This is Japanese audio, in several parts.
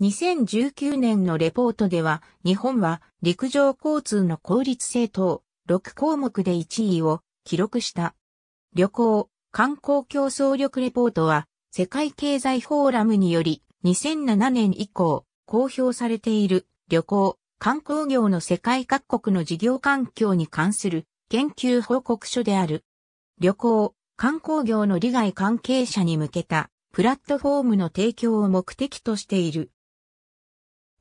2019年のレポートでは、日本は陸上交通の効率性等6項目で1位を記録した。旅行、観光競争力レポートは、世界経済フォーラムにより2007年以降公表されている旅行、観光業の世界各国の事業環境に関する研究報告書である。旅行、観光業の利害関係者に向けたプラットフォームの提供を目的としている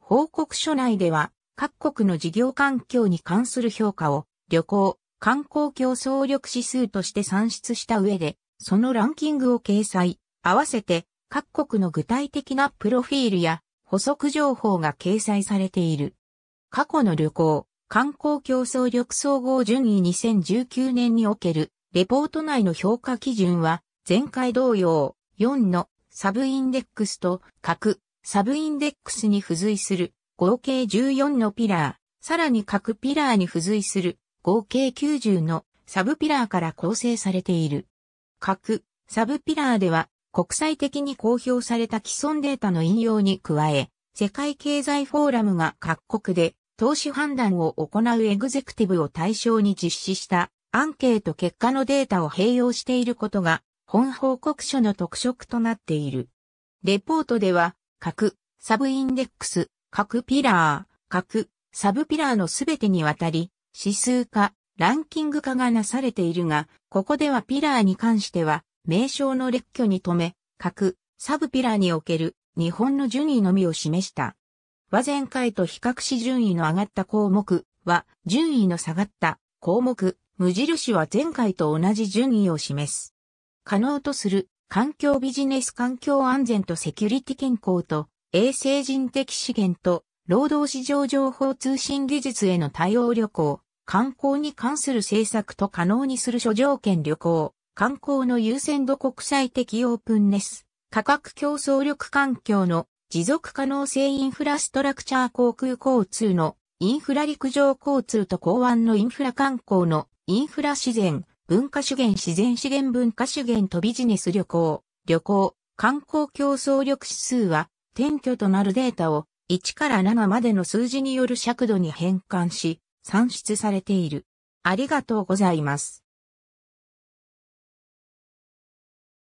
報告書内では、各国の事業環境に関する評価を旅行、観光競争力指数として算出した上で、そのランキングを掲載、合わせて各国の具体的なプロフィールや補足情報が掲載されている。過去の旅行、観光競争力総合順位2019年におけるレポート内の評価基準は前回同様4のサブインデックスと各サブインデックスに付随する合計14のピラー、さらに各ピラーに付随する合計90のサブピラーから構成されている。各サブピラーでは国際的に公表された既存データの引用に加え、世界経済フォーラムが各国で投資判断を行うエグゼクティブを対象に実施したアンケート結果のデータを併用していることが本報告書の特色となっている。レポートでは各、サブインデックス、各ピラー、各、サブピラーのすべてにわたり、指数化、ランキング化がなされているが、ここではピラーに関しては、名称の列挙に留め、各、サブピラーにおける日本の順位のみを示した。和前回と比較し順位の上がった項目は、順位の下がった項目、無印は前回と同じ順位を示す。可能とする環境ビジネス環境安全とセキュリティ健康と衛生人的資源と労働市場情報通信技術への対応旅行、観光に関する政策と可能にする諸条件旅行、観光の優先度国際的オープンネス、価格競争力環境の持続可能性インフラストラクチャー航空交通のインフラ陸上交通と港湾のインフラ観光のインフラ自然、文化資源自然資源文化資源とビジネス旅行、旅行、観光競争力指数は、転居となるデータを1から7までの数字による尺度に変換し、算出されている。ありがとうございます。